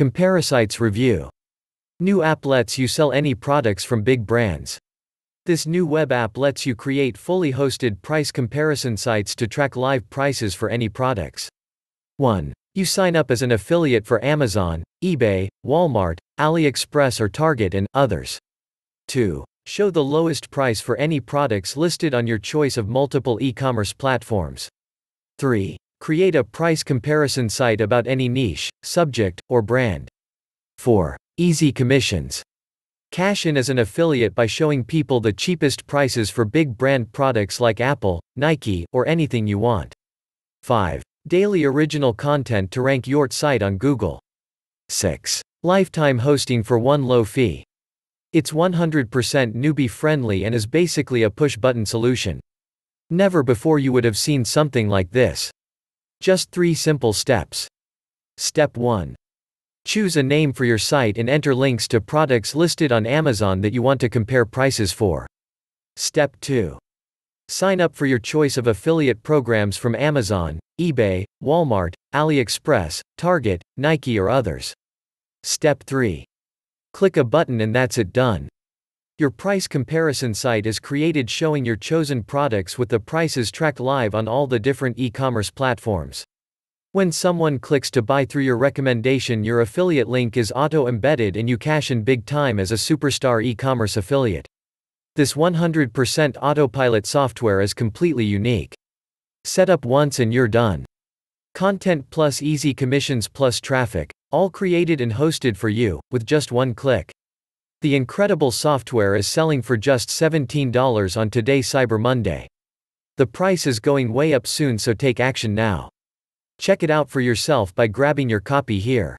Comparasites Review. New app lets you sell any products from big brands. This new web app lets you create fully hosted price comparison sites to track live prices for any products. 1. You sign up as an affiliate for Amazon, eBay, Walmart, AliExpress or Target and others. 2. Show the lowest price for any products listed on your choice of multiple e-commerce platforms. 3. Create a price comparison site about any niche, subject, or brand. 4. Easy commissions. Cash in as an affiliate by showing people the cheapest prices for big brand products like Apple, Nike, or anything you want. 5. Daily original content to rank your site on Google. 6. Lifetime hosting for one low fee. It's 100% newbie friendly and is basically a push button solution. Never before you would have seen something like this. Just three simple steps. Step 1. Choose a name for your site and enter links to products listed on Amazon that you want to compare prices for. Step 2. Sign up for your choice of affiliate programs from Amazon, eBay, Walmart, AliExpress, Target, Nike, or others. Step 3. Click a button and that's it done. Your price comparison site is created showing your chosen products with the prices tracked live on all the different e-commerce platforms. When someone clicks to buy through your recommendation your affiliate link is auto-embedded and you cash in big time as a superstar e-commerce affiliate. This 100% autopilot software is completely unique. Set up once and you're done. Content plus easy commissions plus traffic, all created and hosted for you, with just one click. The incredible software is selling for just $17 on today Cyber Monday. The price is going way up soon so take action now. Check it out for yourself by grabbing your copy here.